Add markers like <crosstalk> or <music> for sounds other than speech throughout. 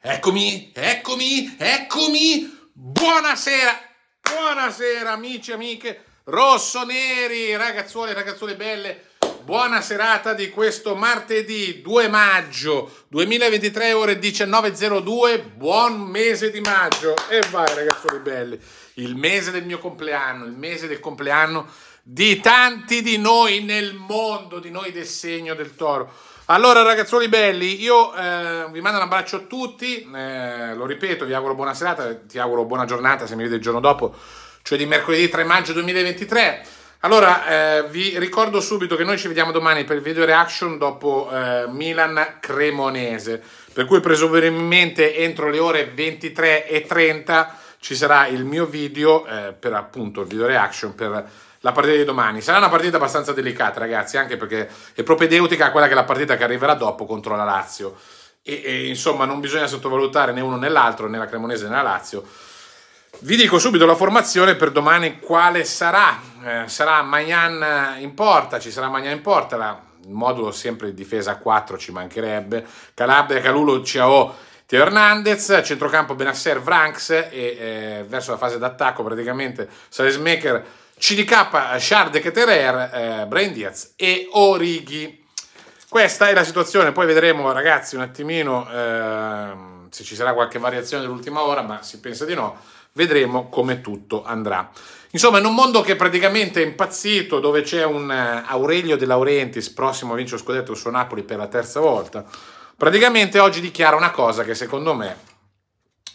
Eccomi, eccomi, eccomi. Buonasera, buonasera amici e amiche rossoneri, ragazzuole e ragazzuole belle. Buona serata di questo martedì 2 maggio 2023 ore 19.02. Buon mese di maggio. E vai ragazzuole belle. Il mese del mio compleanno, il mese del compleanno di tanti di noi nel mondo, di noi del segno del toro. Allora ragazzuoli belli, io eh, vi mando un abbraccio a tutti, eh, lo ripeto, vi auguro buona serata, ti auguro buona giornata se mi vede il giorno dopo, cioè di mercoledì 3 maggio 2023. Allora, eh, vi ricordo subito che noi ci vediamo domani per il video reaction dopo eh, Milan Cremonese, per cui presumibilmente entro le ore 23.30 ci sarà il mio video eh, per appunto il video reaction per la partita di domani. Sarà una partita abbastanza delicata, ragazzi, anche perché è propedeutica a quella che è la partita che arriverà dopo contro la Lazio. E, e insomma, non bisogna sottovalutare né uno né l'altro, né la Cremonese né la Lazio. Vi dico subito la formazione per domani quale sarà. Eh, sarà Magnan in porta, ci sarà Magnan in porta, la, il modulo sempre difesa a 4 ci mancherebbe. Calabria, Calulo, Ciao, Teo Hernandez, centrocampo Benasser, Vranx e eh, verso la fase d'attacco praticamente Salesmaker CDK, Shard de Keterer, eh, Brain e Orighi. Questa è la situazione, poi vedremo ragazzi un attimino eh, se ci sarà qualche variazione dell'ultima ora, ma si pensa di no, vedremo come tutto andrà. Insomma, in un mondo che praticamente è impazzito, dove c'è un eh, Aurelio De Laurentiis, prossimo a vincere lo scudetto su Napoli per la terza volta, praticamente oggi dichiara una cosa che secondo me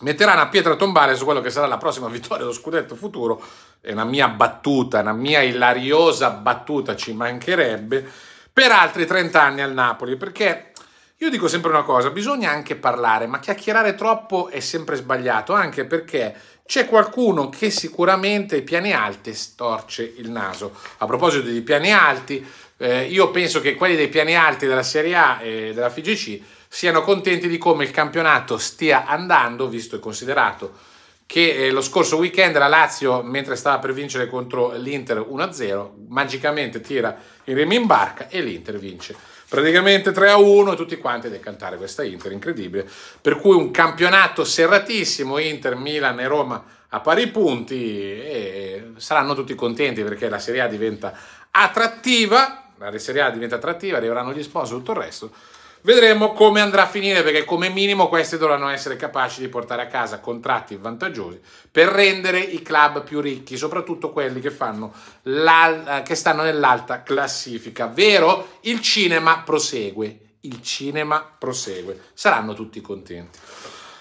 metterà una pietra tombale su quello che sarà la prossima vittoria dello scudetto futuro. È una mia battuta, una mia ilariosa battuta, ci mancherebbe, per altri 30 anni al Napoli, perché io dico sempre una cosa, bisogna anche parlare, ma chiacchierare troppo è sempre sbagliato, anche perché c'è qualcuno che sicuramente ai piani alti storce il naso. A proposito di piani alti, eh, io penso che quelli dei piani alti della Serie A e della FGC siano contenti di come il campionato stia andando, visto e considerato che eh, lo scorso weekend la Lazio, mentre stava per vincere contro l'Inter 1-0, magicamente tira il remi in barca e l'Inter vince. Praticamente 3-1 e tutti quanti a cantare questa Inter, incredibile. Per cui un campionato serratissimo, Inter, Milan e Roma a pari punti e saranno tutti contenti perché la Serie A diventa attrattiva, la Serie A diventa attrattiva, arriveranno gli sponsor, tutto il resto. Vedremo come andrà a finire perché come minimo questi dovranno essere capaci di portare a casa contratti vantaggiosi per rendere i club più ricchi, soprattutto quelli che, che stanno nell'alta classifica. Vero? Il cinema prosegue, il cinema prosegue, saranno tutti contenti.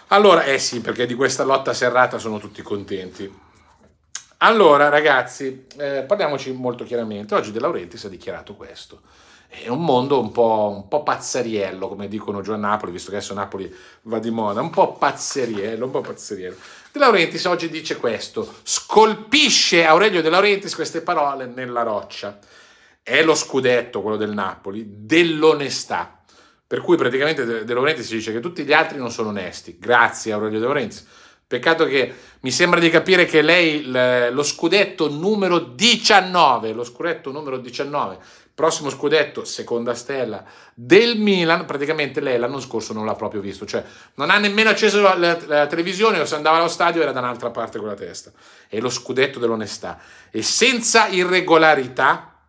Allora, eh sì, perché di questa lotta serrata sono tutti contenti. Allora, ragazzi, eh, parliamoci molto chiaramente. Oggi De Laurentiis ha dichiarato questo. È un mondo un po', un po', pazzeriello, come dicono giù a Napoli, visto che adesso Napoli va di moda, un po' pazzeriello, un po' pazzeriello. De Laurentiis oggi dice questo, scolpisce Aurelio De Laurentiis queste parole nella roccia. È lo scudetto, quello del Napoli, dell'onestà. Per cui praticamente De Laurentiis dice che tutti gli altri non sono onesti. Grazie Aurelio De Laurentiis. Peccato che mi sembra di capire che lei lo scudetto numero 19, lo scudetto numero 19 Prossimo scudetto, seconda stella del Milan. Praticamente lei l'anno scorso non l'ha proprio visto, cioè non ha nemmeno acceso la, la, la televisione o se andava allo stadio era da un'altra parte con la testa. È lo scudetto dell'onestà. E senza irregolarità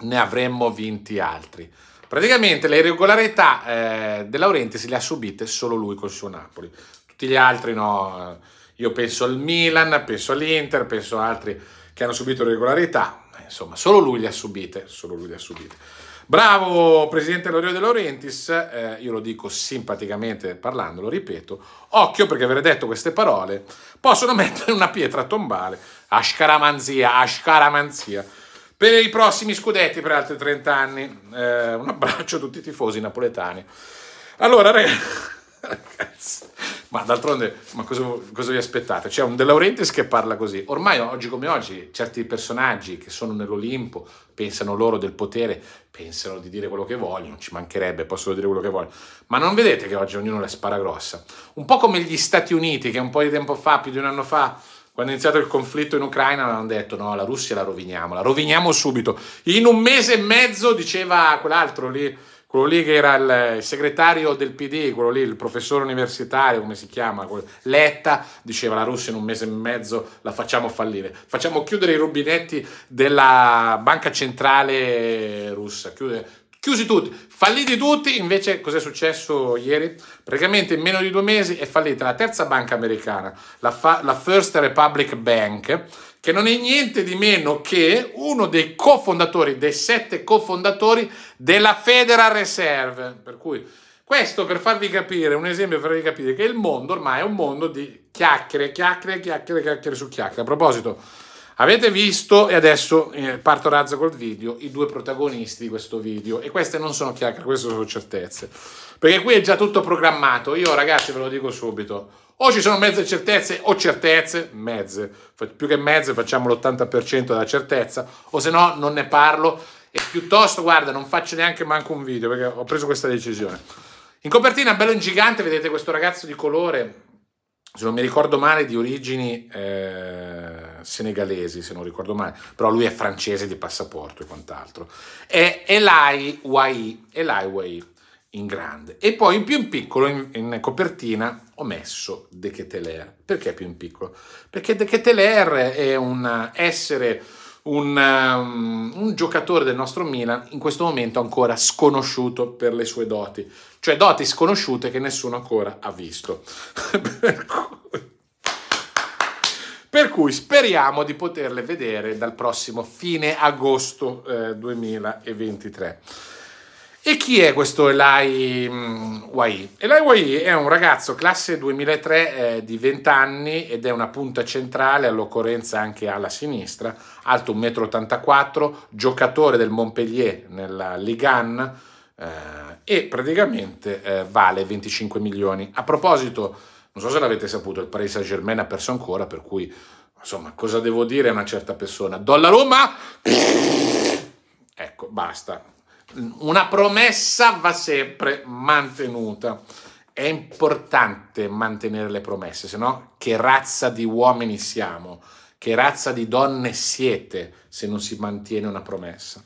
ne avremmo vinti altri. Praticamente le irregolarità eh, De se le ha subite solo lui col suo Napoli. Tutti gli altri no. Io penso al Milan, penso all'Inter, penso ad altri che hanno subito irregolarità insomma, solo lui le ha subite, solo lui le ha subite. Bravo Presidente Lorio De Laurentiis, eh, io lo dico simpaticamente parlando, lo ripeto, occhio perché aver detto queste parole possono <laughs> mettere una pietra tombale, ascaramanzia, ascaramanzia, per i prossimi scudetti per altri 30 anni. Eh, un abbraccio a tutti i tifosi napoletani. Allora, ragazzi... Cazzo. ma d'altronde, ma cosa, cosa, vi aspettate? C'è un De Laurentiis che parla così. Ormai, oggi come oggi, certi personaggi che sono nell'Olimpo pensano loro del potere, pensano di dire quello che vogliono, ci mancherebbe, possono dire quello che vogliono. Ma non vedete che oggi ognuno la spara grossa? Un po' come gli Stati Uniti, che un po' di tempo fa, più di un anno fa, quando è iniziato il conflitto in Ucraina avevano detto no, la Russia la roviniamo, la roviniamo subito. In un mese e mezzo, diceva quell'altro lì, quello lì che era il segretario del PD, quello lì, il professore universitario, come si chiama, Letta, diceva la Russia in un mese e mezzo la facciamo fallire, facciamo chiudere i rubinetti della banca centrale russa, chiudere, chiusi tutti, falliti tutti, invece cos'è successo ieri? Praticamente in meno di due mesi è fallita la terza banca americana, la, la First Republic Bank, che non è niente di meno che uno dei cofondatori, dei sette cofondatori della Federal Reserve. Per cui questo per farvi capire, un esempio per farvi capire che il mondo ormai è un mondo di chiacchiere, chiacchiere, chiacchiere, chiacchiere su chiacchiere. A proposito, avete visto, e adesso eh, parto razzo col video, i due protagonisti di questo video. E queste non sono chiacchiere, queste sono certezze. Perché qui è già tutto programmato. Io ragazzi ve lo dico subito o ci sono mezze certezze o certezze, mezze, più che mezze facciamo l'80% della certezza, o se no non ne parlo e piuttosto, guarda, non faccio neanche manco un video perché ho preso questa decisione. In copertina, bello in gigante, vedete questo ragazzo di colore, se non mi ricordo male, di origini eh, senegalesi, se non ricordo male, però lui è francese di passaporto e quant'altro. È Elai Wai, Elai Wai in grande. E poi in più in piccolo, in, in copertina, ho messo Decheteler. Perché più in piccolo? Perché Decheteler è un essere, un, um, un, giocatore del nostro Milan, in questo momento ancora sconosciuto per le sue doti. Cioè doti sconosciute che nessuno ancora ha visto. <laughs> per, cui, speriamo di poterle vedere dal prossimo fine agosto eh, 2023. E chi è questo Elai mm, Wai? Elai Wai è un ragazzo classe 2003 eh, di 20 anni ed è una punta centrale all'occorrenza anche alla sinistra, alto 1,84 m, giocatore del Montpellier nella Ligan eh, e praticamente eh, vale 25 milioni. A proposito, non so se l'avete saputo, il Paris Saint Germain ha perso ancora, per cui insomma cosa devo dire a una certa persona? Dolla Roma! ecco, basta una promessa va sempre mantenuta. È importante mantenere le promesse, se no che razza di uomini siamo, che razza di donne siete se non si mantiene una promessa.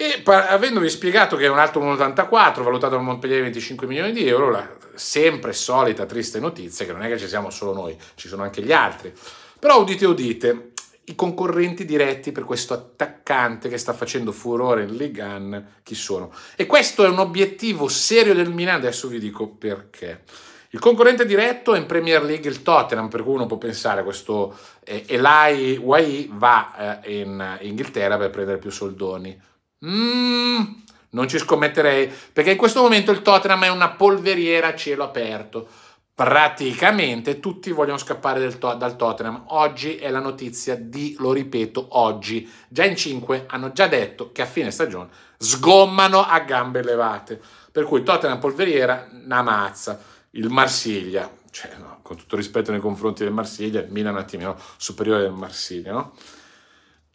E avendovi spiegato che è un altro 1,84 valutato da Montpellier 25 milioni di euro, la sempre solita triste notizia che non è che ci siamo solo noi, ci sono anche gli altri. Però udite udite, i concorrenti diretti per questo attaccante che sta facendo furore in Ligue 1, chi sono? E questo è un obiettivo serio del Milan, adesso vi dico perché. Il concorrente diretto è in Premier League il Tottenham, per cui uno può pensare questo eh, Eli Wai va eh, in Inghilterra per prendere più soldoni. Mm, non ci scommetterei, perché in questo momento il Tottenham è una polveriera a cielo aperto praticamente tutti vogliono scappare to- dal Tottenham. Oggi è la notizia di, lo ripeto, oggi. Già in 5 hanno già detto che a fine stagione sgommano a gambe levate. Per cui Tottenham polveriera, una mazza. Il Marsiglia, cioè, no, con tutto rispetto nei confronti del Marsiglia, il Milan un attimino superiore del Marsiglia, no?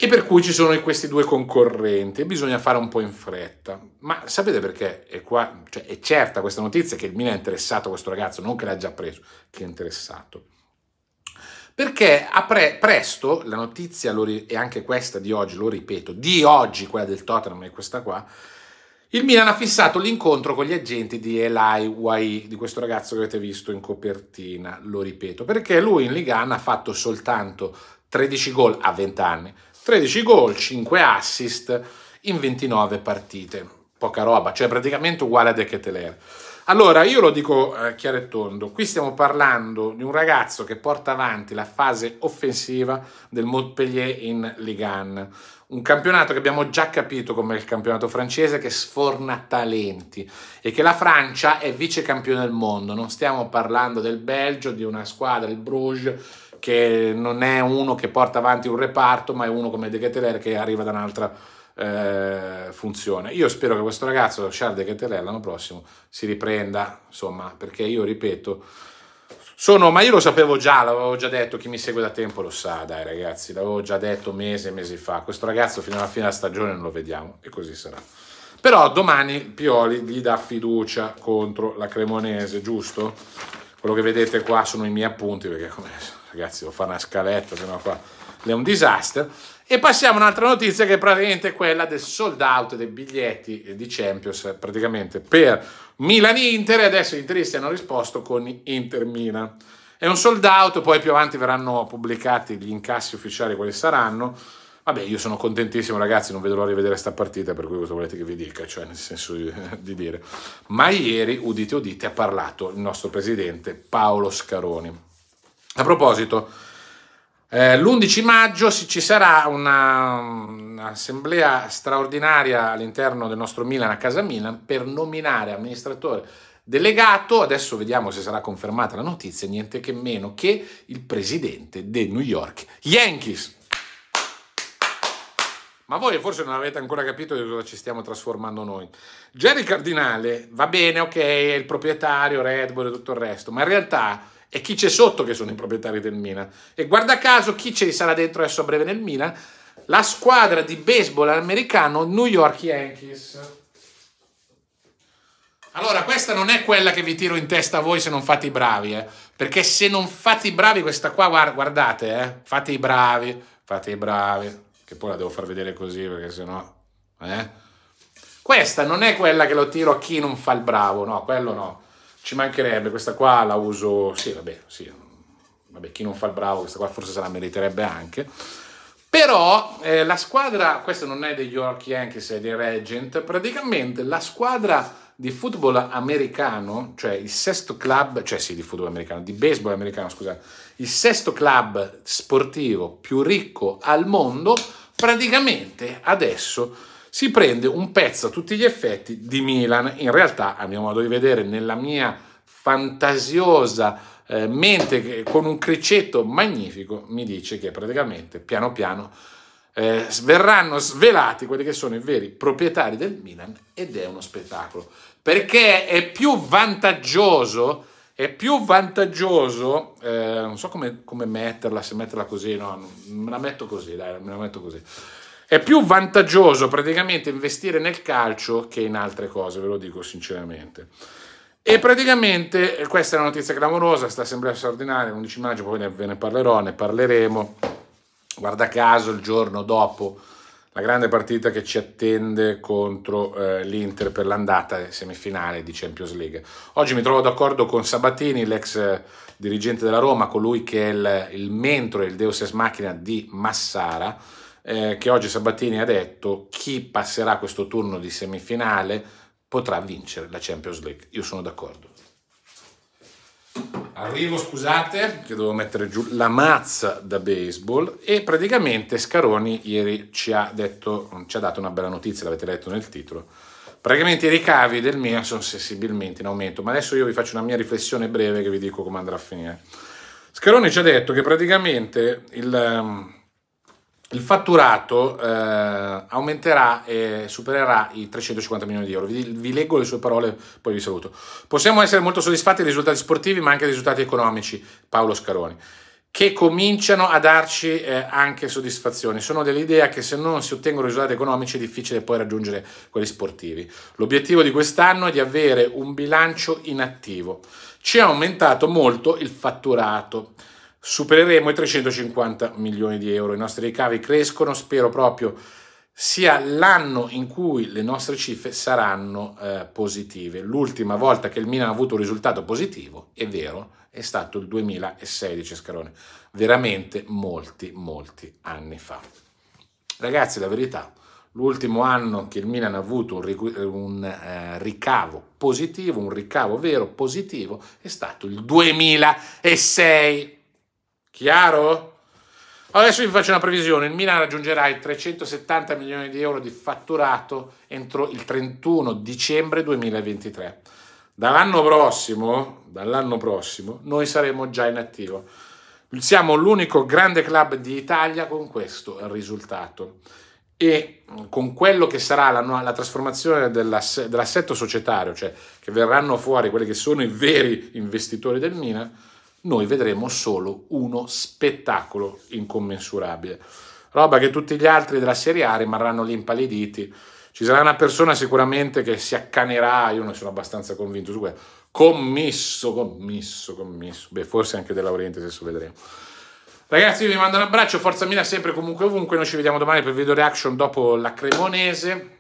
e per cui ci sono questi due concorrenti e bisogna fare un po' in fretta. Ma sapete perché è, qua, cioè è certa questa notizia che il Milan è interessato a questo ragazzo, non che l'ha già preso, che è interessato. Perché pre, presto, la notizia, e anche questa di oggi, lo ripeto, di oggi, quella del Tottenham è questa qua, il Milan ha fissato l'incontro con gli agenti di Eli Wai, di questo ragazzo che avete visto in copertina, lo ripeto, perché lui in Ligan ha fatto soltanto 13 gol a 20 anni, 13 gol, 5 assist in 29 partite. Poca roba, cioè praticamente uguale a De Keteler. Allora, io lo dico eh, chiaro e tondo, qui stiamo parlando di un ragazzo che porta avanti la fase offensiva del Montpellier in Ligue 1, un campionato che abbiamo già capito come il campionato francese che sforna talenti e che la Francia è vice campione del mondo, non stiamo parlando del Belgio, di una squadra, il Bruges, che non è uno che porta avanti un reparto, ma è uno come De Keteler che arriva da un'altra eh, funzione. Io spero che questo ragazzo, Charles De Keteler, l'anno prossimo si riprenda, insomma, perché io ripeto, sono, ma io lo sapevo già, l'avevo già detto, chi mi segue da tempo lo sa, dai ragazzi, l'avevo già detto mesi e mesi fa, questo ragazzo fino alla fine della stagione non lo vediamo e così sarà. Però domani Pioli gli dà fiducia contro la Cremonese, giusto? Quello che vedete qua sono i miei appunti perché come ragazzi devo fare una scaletta, sennò qua è un disaster E passiamo a un'altra notizia che è praticamente quella del sold out dei biglietti di Champions praticamente per Milan-Inter e adesso gli interisti hanno risposto con Inter-Milan. È un sold out, poi più avanti verranno pubblicati gli incassi ufficiali quali saranno. Vabbè, io sono contentissimo, ragazzi, non vedo l'ora di vedere sta partita, per cui cosa volete che vi dica, cioè nel senso di, <laughs> di dire. Ma ieri, udite udite, ha parlato il nostro presidente Paolo Scaroni. A proposito, eh, l'11 maggio ci sarà una, un'assemblea straordinaria all'interno del nostro Milan a casa Milan per nominare amministratore delegato, adesso vediamo se sarà confermata la notizia, niente che meno che il presidente dei New York Yankees. Ma voi forse non avete ancora capito di cosa ci stiamo trasformando noi. Jerry Cardinale, va bene, ok, è il proprietario, Red Bull e tutto il resto, ma in realtà e chi c'è sotto che sono i proprietari del Mina? E guarda caso chi ce li sarà dentro adesso a breve nel Mina? La squadra di baseball americano New York Yankees. Allora, questa non è quella che vi tiro in testa a voi se non fate i bravi, eh? Perché se non fate i bravi, questa qua, guardate, eh? Fate i bravi, fate i bravi. Che poi la devo far vedere così, perché sennò... Eh? Questa non è quella che lo tiro a chi non fa il bravo, no, quello no. Ci mancherebbe, questa qua la uso, sì vabbè, sì, vabbè, chi non fa il bravo questa qua forse se la meriterebbe anche. Però eh, la squadra, questa non è degli York Yankees, è dei Regent, praticamente la squadra di football americano, cioè il sesto club, cioè sì, di football americano, di baseball americano, scusa, il sesto club sportivo più ricco al mondo, praticamente adesso si prende un pezzo a tutti gli effetti di Milan. In realtà, a mio modo di vedere, nella mia fantasiosa eh, mente con un criceto magnifico mi dice che praticamente piano piano eh, verranno svelati quelli che sono i veri proprietari del Milan ed è uno spettacolo perché è più vantaggioso è più vantaggioso eh, non so come, come, metterla se metterla così no me la metto così dai me la metto così è più vantaggioso praticamente investire nel calcio che in altre cose, ve lo dico sinceramente. E praticamente, eh, questa è una notizia clamorosa, sta assemblea straordinaria, l'11 maggio, poi ve ne parlerò, ne parleremo. Guarda caso, il giorno dopo la grande partita che ci attende contro eh, l'Inter per l'andata semifinale di Champions League. Oggi mi trovo d'accordo con Sabatini, l'ex dirigente della Roma, colui che è il, il mentore, il deus ex machina di Massara, eh, che oggi Sabatini ha detto chi passerà questo turno di semifinale potrà vincere la Champions League. Io sono d'accordo. Arrivo, scusate, che devo mettere giù la mazza da baseball e praticamente Scaroni ieri ci ha, detto, ci ha dato una bella notizia, l'avete letto nel titolo. Praticamente i ricavi del MIA sono sensibilmente in aumento, ma adesso io vi faccio una mia riflessione breve che vi dico come andrà a finire. Scaroni ci ha detto che praticamente il ehm, il fatturato eh, aumenterà e supererà i 350 milioni di euro. Vi, vi, leggo le sue parole, poi vi saluto. Possiamo essere molto soddisfatti dei risultati sportivi, ma anche dei risultati economici, Paolo Scaroni, che cominciano a darci eh, anche soddisfazioni. Sono dell'idea che se non si ottengono risultati economici è difficile poi raggiungere quelli sportivi. L'obiettivo di quest'anno è di avere un bilancio inattivo. Ci è aumentato molto il fatturato supereremo i 350 milioni di euro. I nostri ricavi crescono, spero proprio sia l'anno in cui le nostre cifre saranno eh, positive. L'ultima volta che il Milan ha avuto un risultato positivo, è vero, è stato il 2016 Scarone, veramente molti, molti anni fa. Ragazzi, la verità, l'ultimo anno che il Milan ha avuto un, un eh, ricavo positivo, un ricavo vero positivo, è stato il 2006. Chiaro? Adesso vi faccio una previsione, il Milan raggiungerà i 370 milioni di euro di fatturato entro il 31 dicembre 2023. Dall'anno prossimo, dall'anno prossimo noi saremo già in attivo. Siamo l'unico grande club d'Italia con questo risultato e con quello che sarà la, la trasformazione dell'assetto societario, cioè che verranno fuori quelli che sono i veri investitori del Milan, noi vedremo solo uno spettacolo incommensurabile. Roba che tutti gli altri della Serie A rimarranno lì impaliditi. Ci sarà una persona sicuramente che si accanerà, io ne sono abbastanza convinto su questo, commisso, commisso, commisso. Beh, forse anche della Oriente, adesso vedremo. Ragazzi, io vi mando un abbraccio, forza Mina sempre, comunque ovunque. Noi ci vediamo domani per video reaction dopo la Cremonese.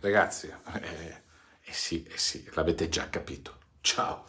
Ragazzi, eh, eh sì, eh sì, l'avete già capito. Ciao.